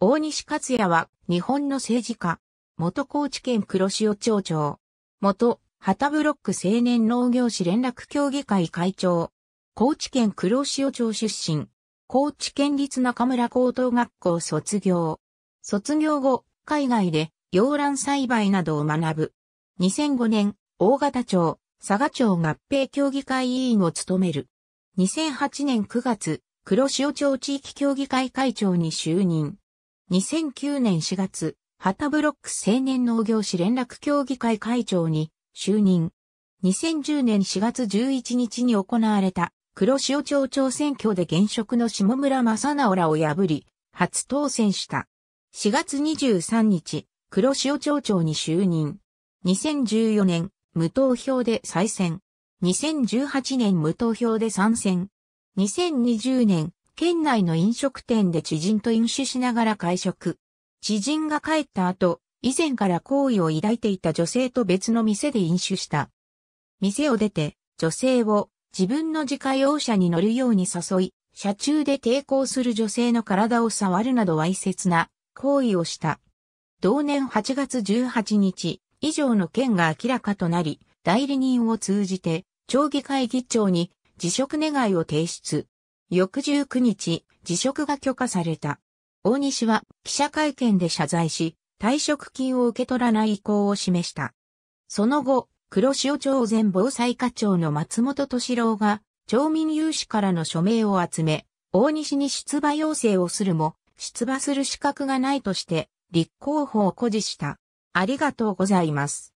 大西克也は日本の政治家、元高知県黒潮町長、元旗ブロック青年農業士連絡協議会会長、高知県黒潮町出身、高知県立中村高等学校卒業。卒業後、海外で洋蘭栽培などを学ぶ。2005年、大型町、佐賀町合併協議会委員を務める。2008年9月、黒潮町地域協議会会長に就任。2009年4月、ハタブロック青年農業士連絡協議会会長に就任。2010年4月11日に行われた黒潮町長選挙で現職の下村正直らを破り、初当選した。4月23日、黒潮町長に就任。2014年、無投票で再選。2018年無投票で参戦。2020年、県内の飲食店で知人と飲酒しながら会食。知人が帰った後、以前から好意を抱いていた女性と別の店で飲酒した。店を出て、女性を自分の自家用車に乗るように誘い、車中で抵抗する女性の体を触るなどわいせつな行為をした。同年8月18日、以上の件が明らかとなり、代理人を通じて、町議会議長に辞職願を提出。翌19日、辞職が許可された。大西は記者会見で謝罪し、退職金を受け取らない意向を示した。その後、黒潮町前防災課長の松本敏郎が、町民有志からの署名を集め、大西に出馬要請をするも、出馬する資格がないとして、立候補を誇示した。ありがとうございます。